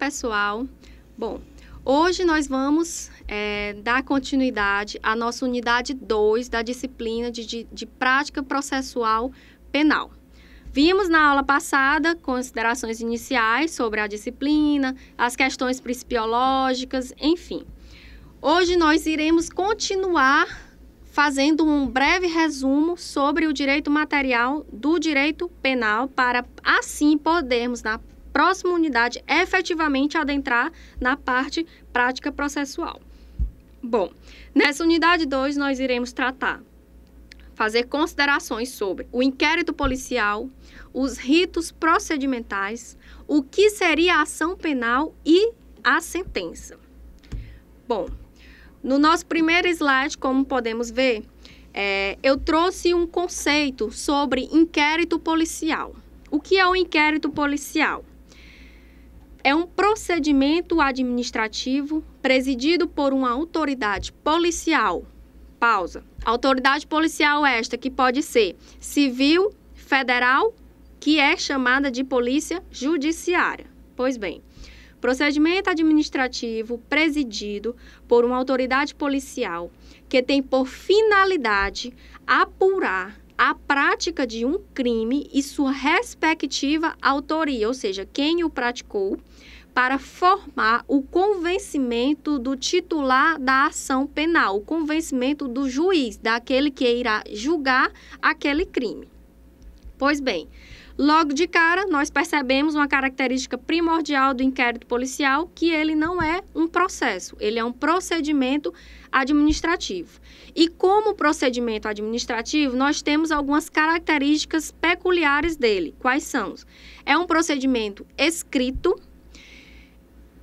pessoal. Bom, hoje nós vamos é, dar continuidade à nossa unidade 2 da disciplina de, de, de prática processual penal. Vimos na aula passada considerações iniciais sobre a disciplina, as questões principiológicas, enfim. Hoje nós iremos continuar fazendo um breve resumo sobre o direito material do direito penal para assim podermos na próxima unidade efetivamente adentrar na parte prática processual. Bom, nessa unidade 2 nós iremos tratar fazer considerações sobre o inquérito policial, os ritos procedimentais, o que seria a ação penal e a sentença. Bom, no nosso primeiro slide, como podemos ver, é, eu trouxe um conceito sobre inquérito policial. O que é o um inquérito policial? é um procedimento administrativo presidido por uma autoridade policial. Pausa. Autoridade policial é esta que pode ser civil, federal, que é chamada de polícia judiciária. Pois bem, procedimento administrativo presidido por uma autoridade policial que tem por finalidade apurar a prática de um crime e sua respectiva autoria, ou seja, quem o praticou, para formar o convencimento do titular da ação penal, o convencimento do juiz, daquele que irá julgar aquele crime. Pois bem, Logo de cara, nós percebemos uma característica primordial do inquérito policial, que ele não é um processo, ele é um procedimento administrativo. E como procedimento administrativo, nós temos algumas características peculiares dele. Quais são? É um procedimento escrito,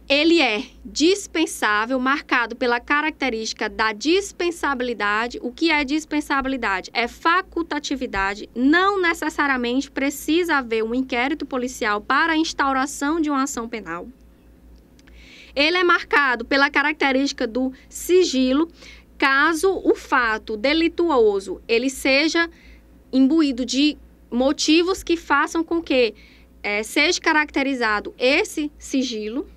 ele é dispensável, marcado pela característica da dispensabilidade. O que é dispensabilidade? É facultatividade. Não necessariamente precisa haver um inquérito policial para a instauração de uma ação penal. Ele é marcado pela característica do sigilo, caso o fato delituoso ele seja imbuído de motivos que façam com que é, seja caracterizado esse sigilo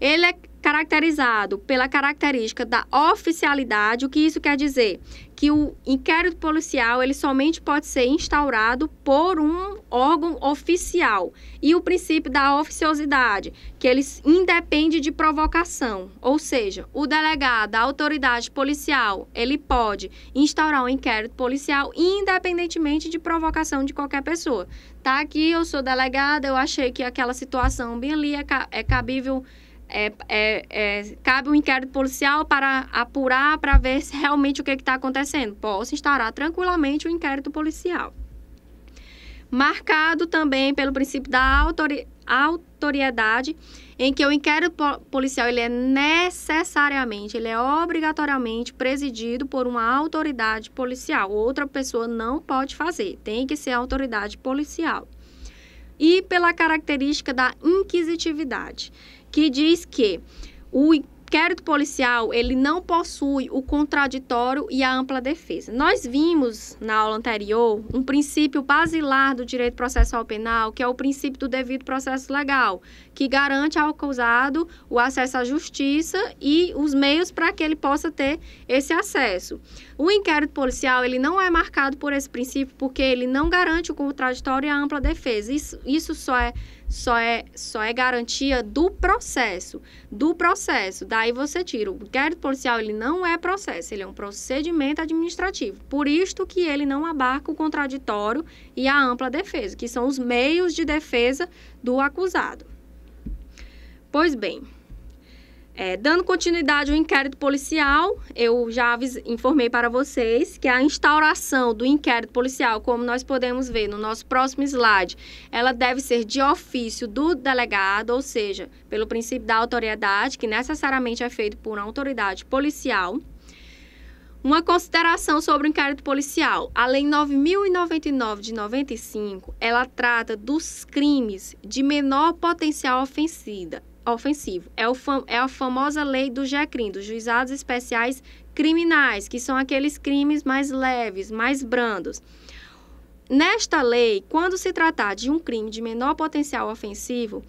ele é caracterizado pela característica da oficialidade. O que isso quer dizer? Que o inquérito policial ele somente pode ser instaurado por um órgão oficial. E o princípio da oficiosidade, que ele independe de provocação. Ou seja, o delegado, a autoridade policial, ele pode instaurar um inquérito policial independentemente de provocação de qualquer pessoa. Tá aqui, eu sou delegada, eu achei que aquela situação bem ali é, ca é cabível é, é, é, cabe um inquérito policial para apurar, para ver se realmente o que é está acontecendo. Posso instaurar tranquilamente o um inquérito policial. Marcado também pelo princípio da autori autoriedade, em que o inquérito policial ele é necessariamente, ele é obrigatoriamente presidido por uma autoridade policial. Outra pessoa não pode fazer, tem que ser autoridade policial. E pela característica da inquisitividade que diz que o inquérito policial ele não possui o contraditório e a ampla defesa. Nós vimos na aula anterior um princípio basilar do direito processual penal, que é o princípio do devido processo legal, que garante ao acusado o acesso à justiça e os meios para que ele possa ter esse acesso. O inquérito policial ele não é marcado por esse princípio porque ele não garante o contraditório e a ampla defesa. Isso, isso só é só é, só é garantia do processo, do processo. Daí você tira o inquérito policial, ele não é processo, ele é um procedimento administrativo. Por isto que ele não abarca o contraditório e a ampla defesa, que são os meios de defesa do acusado. Pois bem, é, dando continuidade ao inquérito policial, eu já informei para vocês que a instauração do inquérito policial, como nós podemos ver no nosso próximo slide, ela deve ser de ofício do delegado, ou seja, pelo princípio da autoridade, que necessariamente é feito por uma autoridade policial. Uma consideração sobre o inquérito policial. A Lei 9099 de 95, ela trata dos crimes de menor potencial ofensiva, ofensivo. É, o fam é a famosa lei do GECRIM, dos juizados especiais criminais, que são aqueles crimes mais leves, mais brandos. Nesta lei, quando se tratar de um crime de menor potencial ofensivo,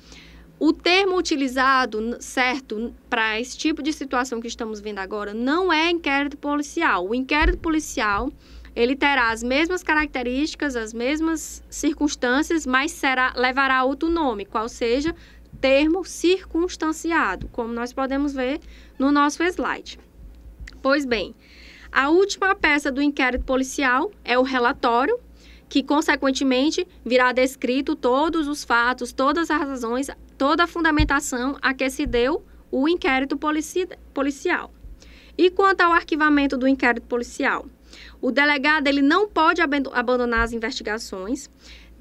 o termo utilizado certo para esse tipo de situação que estamos vendo agora não é inquérito policial. O inquérito policial ele terá as mesmas características, as mesmas circunstâncias, mas será, levará outro nome, qual seja termo circunstanciado, como nós podemos ver no nosso slide. Pois bem, a última peça do inquérito policial é o relatório, que consequentemente virá descrito todos os fatos, todas as razões, toda a fundamentação a que se deu o inquérito polici policial. E quanto ao arquivamento do inquérito policial? O delegado ele não pode abandonar as investigações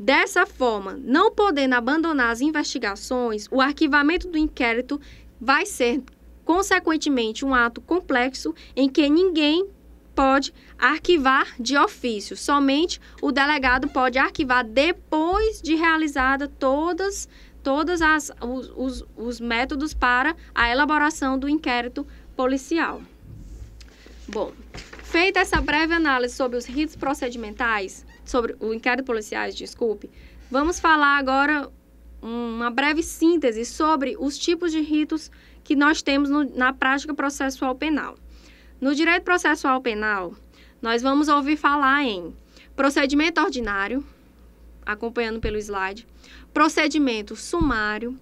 Dessa forma, não podendo abandonar as investigações, o arquivamento do inquérito vai ser, consequentemente, um ato complexo em que ninguém pode arquivar de ofício, somente o delegado pode arquivar depois de realizada todas todos os, os, os métodos para a elaboração do inquérito policial. Bom, feita essa breve análise sobre os ritos procedimentais, sobre o inquérito policiais, desculpe, vamos falar agora uma breve síntese sobre os tipos de ritos que nós temos no, na prática processual penal. No direito processual penal, nós vamos ouvir falar em procedimento ordinário, acompanhando pelo slide, procedimento sumário,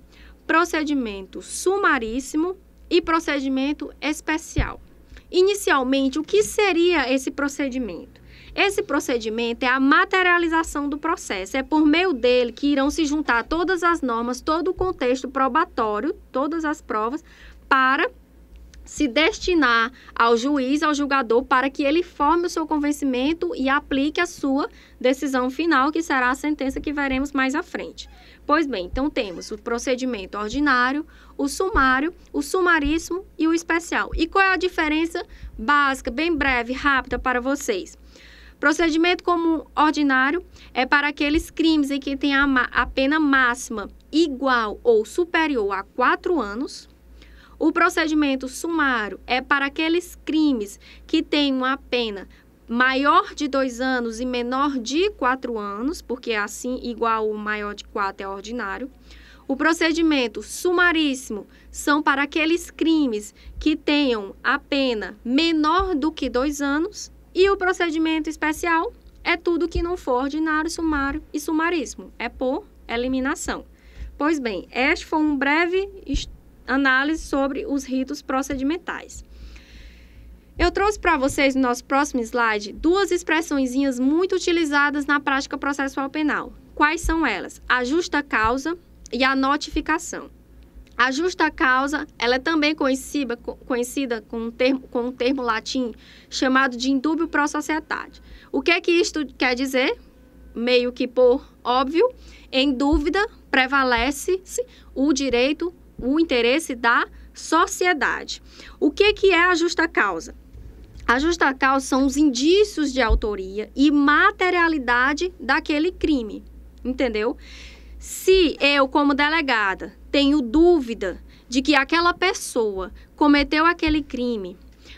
procedimento sumaríssimo e procedimento especial. Inicialmente, o que seria esse procedimento? Esse procedimento é a materialização do processo. É por meio dele que irão se juntar todas as normas, todo o contexto probatório, todas as provas, para se destinar ao juiz, ao julgador, para que ele forme o seu convencimento e aplique a sua decisão final, que será a sentença que veremos mais à frente. Pois bem, então temos o procedimento ordinário, o sumário, o sumaríssimo e o especial. E qual é a diferença básica, bem breve, rápida para vocês? Procedimento comum ordinário é para aqueles crimes em que tem a, a pena máxima igual ou superior a quatro anos. O procedimento sumário é para aqueles crimes que têm uma pena maior de dois anos e menor de quatro anos, porque assim igual ou maior de quatro é ordinário. O procedimento sumaríssimo são para aqueles crimes que tenham a pena menor do que dois anos e o procedimento especial é tudo que não for ordinário, sumário e sumaríssimo. É por eliminação. Pois bem, este foi um breve análise sobre os ritos procedimentais. Eu trouxe para vocês no nosso próximo slide duas expressõezinhas muito utilizadas na prática processual penal. Quais são elas? A justa causa e a notificação. A justa causa, ela é também conhecida, conhecida com, um termo, com um termo latim chamado de indúbio pro societate. O que é que isto quer dizer? Meio que por óbvio, em dúvida prevalece o direito, o interesse da sociedade. O que é que é a justa causa? A justa causa são os indícios de autoria e materialidade daquele crime, entendeu? Se eu, como delegada, tenho dúvida de que aquela pessoa cometeu aquele crime,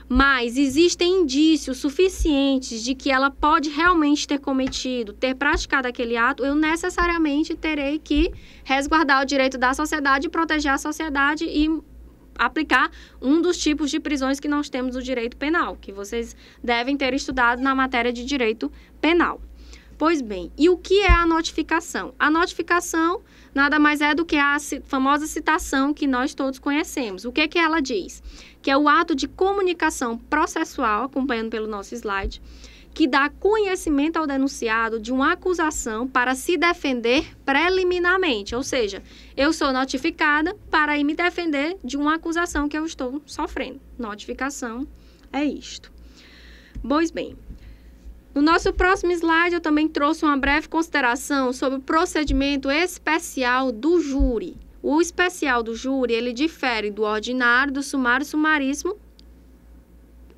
mas existem indícios suficientes de que ela pode realmente ter cometido, ter praticado aquele ato, eu necessariamente terei que resguardar o direito da sociedade, proteger a sociedade e aplicar um dos tipos de prisões que nós temos no direito penal, que vocês devem ter estudado na matéria de direito penal. Pois bem, e o que é a notificação? A notificação nada mais é do que a famosa citação que nós todos conhecemos. O que, é que ela diz? Que é o ato de comunicação processual, acompanhando pelo nosso slide, que dá conhecimento ao denunciado de uma acusação para se defender preliminarmente, ou seja, eu sou notificada para me defender de uma acusação que eu estou sofrendo. Notificação é isto. Pois bem, no nosso próximo slide, eu também trouxe uma breve consideração sobre o procedimento especial do júri. O especial do júri, ele difere do ordinário, do sumário sumaríssimo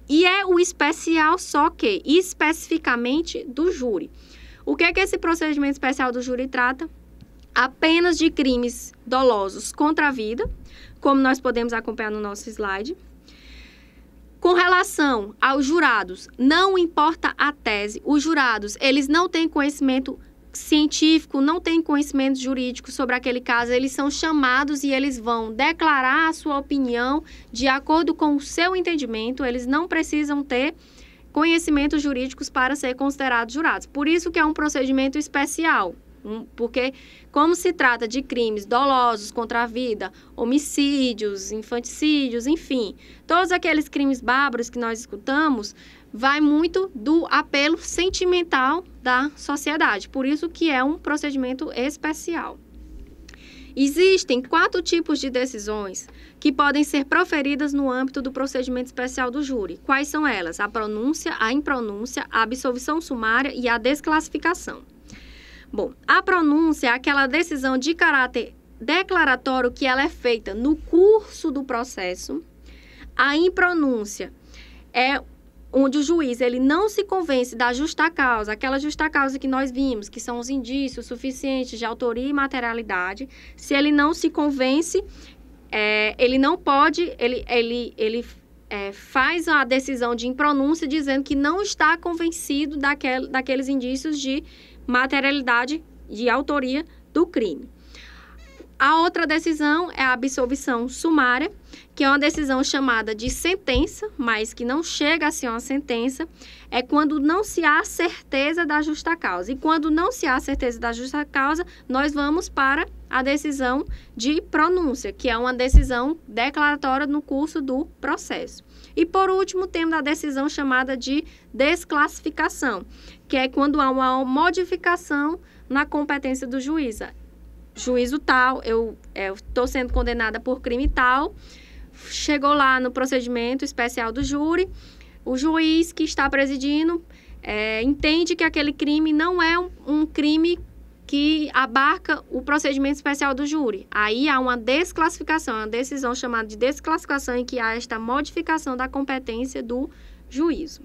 e é o especial só que especificamente do júri. O que é que esse procedimento especial do júri trata? Apenas de crimes dolosos contra a vida, como nós podemos acompanhar no nosso slide com relação aos jurados, não importa a tese, os jurados, eles não têm conhecimento científico, não têm conhecimento jurídico sobre aquele caso, eles são chamados e eles vão declarar a sua opinião de acordo com o seu entendimento, eles não precisam ter conhecimentos jurídicos para ser considerados jurados. Por isso que é um procedimento especial. Hum, porque, como se trata de crimes dolosos contra a vida, homicídios, infanticídios, enfim, todos aqueles crimes bárbaros que nós escutamos, vai muito do apelo sentimental da sociedade. Por isso que é um procedimento especial. Existem quatro tipos de decisões que podem ser proferidas no âmbito do procedimento especial do júri. Quais são elas? A pronúncia, a impronúncia, a absolvição sumária e a desclassificação. Bom, a pronúncia é aquela decisão de caráter declaratório que ela é feita no curso do processo. A impronúncia é onde o juiz ele não se convence da justa causa, aquela justa causa que nós vimos, que são os indícios suficientes de autoria e materialidade, se ele não se convence, é, ele não pode, ele, ele, ele é, faz a decisão de impronúncia dizendo que não está convencido daquel, daqueles indícios de materialidade de autoria do crime. A outra decisão é a absolvição sumária, que é uma decisão chamada de sentença, mas que não chega a ser uma sentença, é quando não se há certeza da justa causa. E quando não se há certeza da justa causa, nós vamos para a decisão de pronúncia, que é uma decisão declaratória no curso do processo. E por último, temos a decisão chamada de desclassificação, que é quando há uma modificação na competência do juiz. Juízo tal, eu é, estou sendo condenada por crime tal, chegou lá no procedimento especial do júri, o juiz que está presidindo é, entende que aquele crime não é um, um crime que abarca o procedimento especial do júri. Aí há uma desclassificação, uma decisão chamada de desclassificação em que há esta modificação da competência do juízo.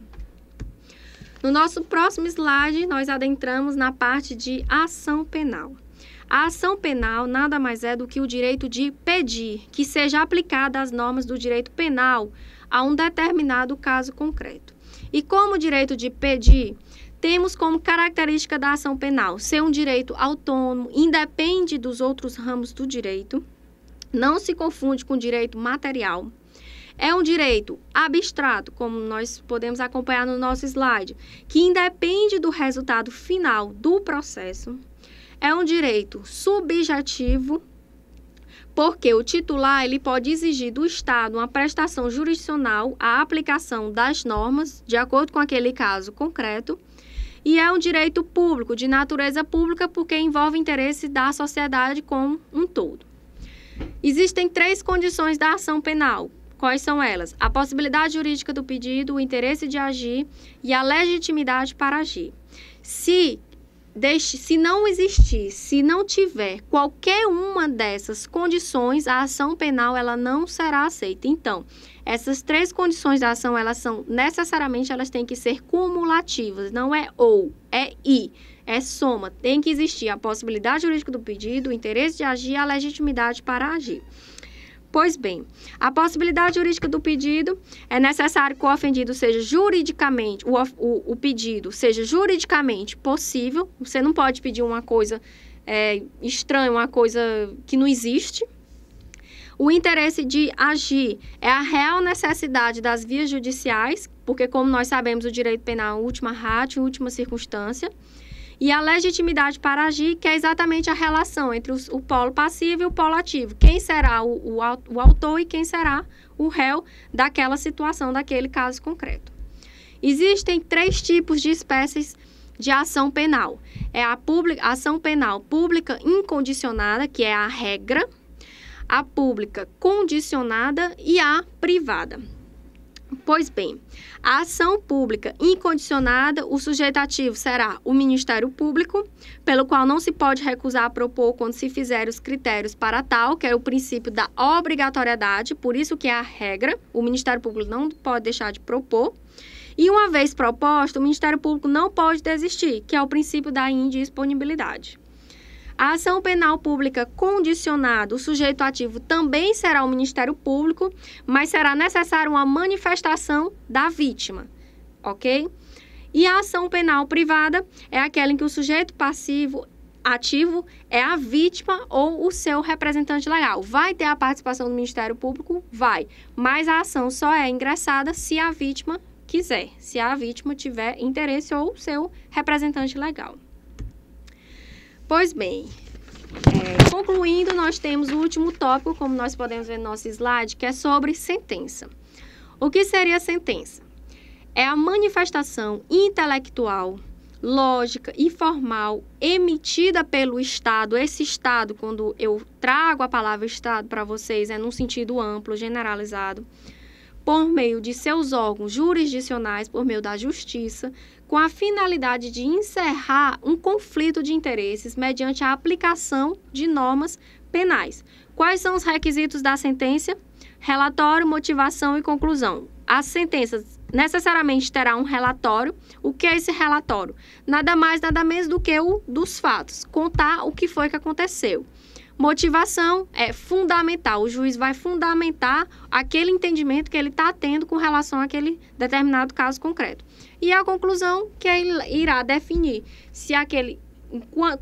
No nosso próximo slide, nós adentramos na parte de ação penal. A ação penal nada mais é do que o direito de pedir que seja aplicada as normas do direito penal a um determinado caso concreto. E como o direito de pedir temos como característica da ação penal ser um direito autônomo, independe dos outros ramos do direito, não se confunde com direito material. É um direito abstrato, como nós podemos acompanhar no nosso slide, que independe do resultado final do processo. É um direito subjetivo, porque o titular ele pode exigir do Estado uma prestação jurisdicional à aplicação das normas de acordo com aquele caso concreto e é um direito público, de natureza pública, porque envolve interesse da sociedade como um todo. Existem três condições da ação penal. Quais são elas? A possibilidade jurídica do pedido, o interesse de agir e a legitimidade para agir. Se deixe, se não existir, se não tiver qualquer uma dessas condições, a ação penal ela não será aceita. Então, essas três condições da ação, elas são necessariamente elas têm que ser cumulativas, não é ou, é e, é soma. Tem que existir a possibilidade jurídica do pedido, o interesse de agir e a legitimidade para agir. Pois bem, a possibilidade jurídica do pedido é necessário que o ofendido seja juridicamente, o, o, o pedido seja juridicamente possível. Você não pode pedir uma coisa é, estranha, uma coisa que não existe. O interesse de agir é a real necessidade das vias judiciais, porque, como nós sabemos, o direito penal é a última ratio, última circunstância. E a legitimidade para agir, que é exatamente a relação entre os, o polo passivo e o polo ativo. Quem será o, o, o autor e quem será o réu daquela situação, daquele caso concreto. Existem três tipos de espécies de ação penal. É a publica, ação penal pública incondicionada, que é a regra, a pública condicionada e a privada. Pois bem, a ação pública incondicionada, o sujeito ativo será o Ministério Público, pelo qual não se pode recusar a propor quando se fizer os critérios para tal, que é o princípio da obrigatoriedade, por isso que é a regra, o Ministério Público não pode deixar de propor. E uma vez proposta, o Ministério Público não pode desistir, que é o princípio da indisponibilidade. A ação penal pública condicionada, o sujeito ativo também será o Ministério Público, mas será necessária uma manifestação da vítima, ok? E a ação penal privada é aquela em que o sujeito passivo ativo é a vítima ou o seu representante legal. Vai ter a participação do Ministério Público? Vai. Mas a ação só é ingressada se a vítima quiser, se a vítima tiver interesse ou seu representante legal. Pois bem, é, concluindo, nós temos o último tópico, como nós podemos ver no nosso slide, que é sobre sentença. O que seria sentença? É a manifestação intelectual, lógica e formal emitida pelo Estado. Esse Estado, quando eu trago a palavra Estado para vocês, é num sentido amplo, generalizado, por meio de seus órgãos jurisdicionais, por meio da justiça, com a finalidade de encerrar um conflito de interesses mediante a aplicação de normas penais. Quais são os requisitos da sentença? Relatório, motivação e conclusão. A sentença necessariamente terá um relatório. O que é esse relatório? Nada mais, nada menos do que o dos fatos, contar o que foi que aconteceu. Motivação é fundamental. O juiz vai fundamentar aquele entendimento que ele está tendo com relação àquele determinado caso concreto. E a conclusão que ele irá definir se aquele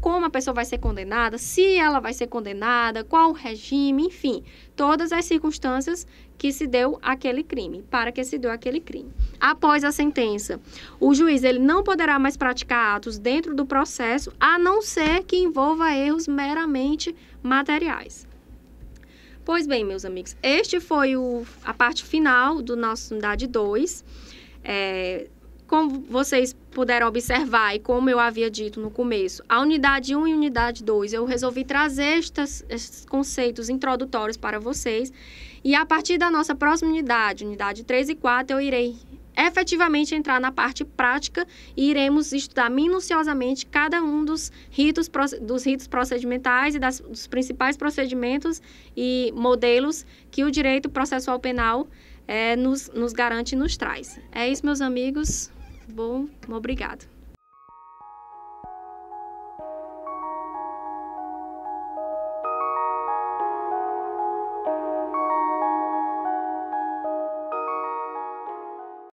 como a pessoa vai ser condenada, se ela vai ser condenada, qual o regime, enfim, todas as circunstâncias que se deu aquele crime, para que se deu aquele crime. Após a sentença, o juiz ele não poderá mais praticar atos dentro do processo, a não ser que envolva erros meramente materiais. Pois bem, meus amigos, este foi o, a parte final do nosso unidade 2. É, como vocês puderam observar e como eu havia dito no começo, a unidade 1 e unidade 2, eu resolvi trazer estas, esses conceitos introdutórios para vocês. E a partir da nossa próxima unidade, unidade 3 e 4, eu irei efetivamente entrar na parte prática e iremos estudar minuciosamente cada um dos ritos, dos ritos procedimentais e das, dos principais procedimentos e modelos que o direito processual penal é, nos, nos garante e nos traz. É isso, meus amigos bom? Obrigado.